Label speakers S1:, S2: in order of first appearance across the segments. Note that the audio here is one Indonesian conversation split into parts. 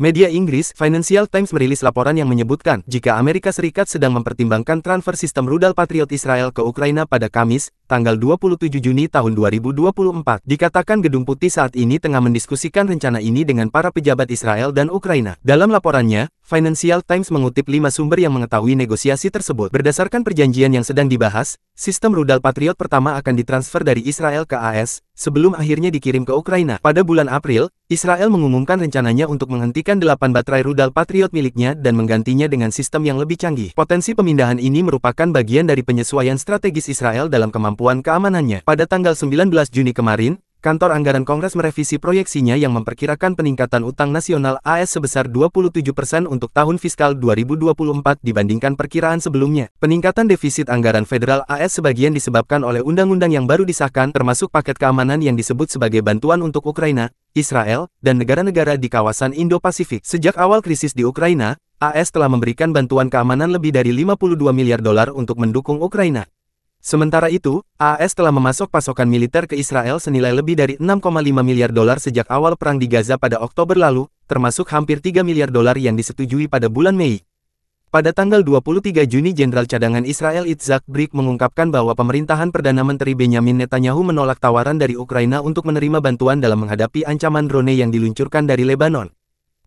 S1: Media Inggris, Financial Times merilis laporan yang menyebutkan jika Amerika Serikat sedang mempertimbangkan transfer sistem rudal Patriot Israel ke Ukraina pada Kamis, tanggal 27 Juni tahun 2024, dikatakan Gedung Putih saat ini tengah mendiskusikan rencana ini dengan para pejabat Israel dan Ukraina. Dalam laporannya, Financial Times mengutip lima sumber yang mengetahui negosiasi tersebut. Berdasarkan perjanjian yang sedang dibahas, sistem rudal Patriot pertama akan ditransfer dari Israel ke AS, sebelum akhirnya dikirim ke Ukraina. Pada bulan April, Israel mengumumkan rencananya untuk menghentikan delapan baterai rudal Patriot miliknya dan menggantinya dengan sistem yang lebih canggih. Potensi pemindahan ini merupakan bagian dari penyesuaian strategis Israel dalam kemampuan kemampuan keamanannya. Pada tanggal 19 Juni kemarin, Kantor Anggaran Kongres merevisi proyeksinya yang memperkirakan peningkatan utang nasional AS sebesar 27 persen untuk tahun fiskal 2024 dibandingkan perkiraan sebelumnya. Peningkatan defisit anggaran federal AS sebagian disebabkan oleh undang-undang yang baru disahkan termasuk paket keamanan yang disebut sebagai bantuan untuk Ukraina, Israel, dan negara-negara di kawasan Indo-Pasifik. Sejak awal krisis di Ukraina, AS telah memberikan bantuan keamanan lebih dari 52 miliar dolar untuk mendukung Ukraina. Sementara itu, AS telah memasok pasokan militer ke Israel senilai lebih dari 6,5 miliar dolar sejak awal perang di Gaza pada Oktober lalu, termasuk hampir 3 miliar dolar yang disetujui pada bulan Mei. Pada tanggal 23 Juni Jenderal Cadangan Israel Itzhak Brick mengungkapkan bahwa pemerintahan Perdana Menteri Benjamin Netanyahu menolak tawaran dari Ukraina untuk menerima bantuan dalam menghadapi ancaman drone yang diluncurkan dari Lebanon.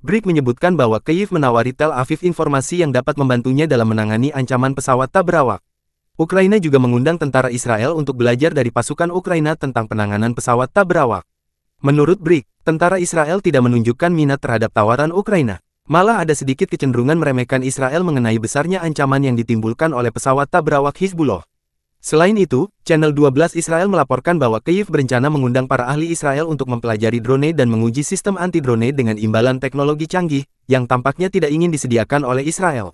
S1: Brick menyebutkan bahwa Kyiv menawari Tel Aviv informasi yang dapat membantunya dalam menangani ancaman pesawat tak berawak. Ukraina juga mengundang tentara Israel untuk belajar dari pasukan Ukraina tentang penanganan pesawat tak berawak. Menurut Brick, tentara Israel tidak menunjukkan minat terhadap tawaran Ukraina. Malah ada sedikit kecenderungan meremehkan Israel mengenai besarnya ancaman yang ditimbulkan oleh pesawat tak berawak Hizbullah. Selain itu, Channel 12 Israel melaporkan bahwa Kyiv berencana mengundang para ahli Israel untuk mempelajari drone dan menguji sistem anti-drone dengan imbalan teknologi canggih, yang tampaknya tidak ingin disediakan oleh Israel.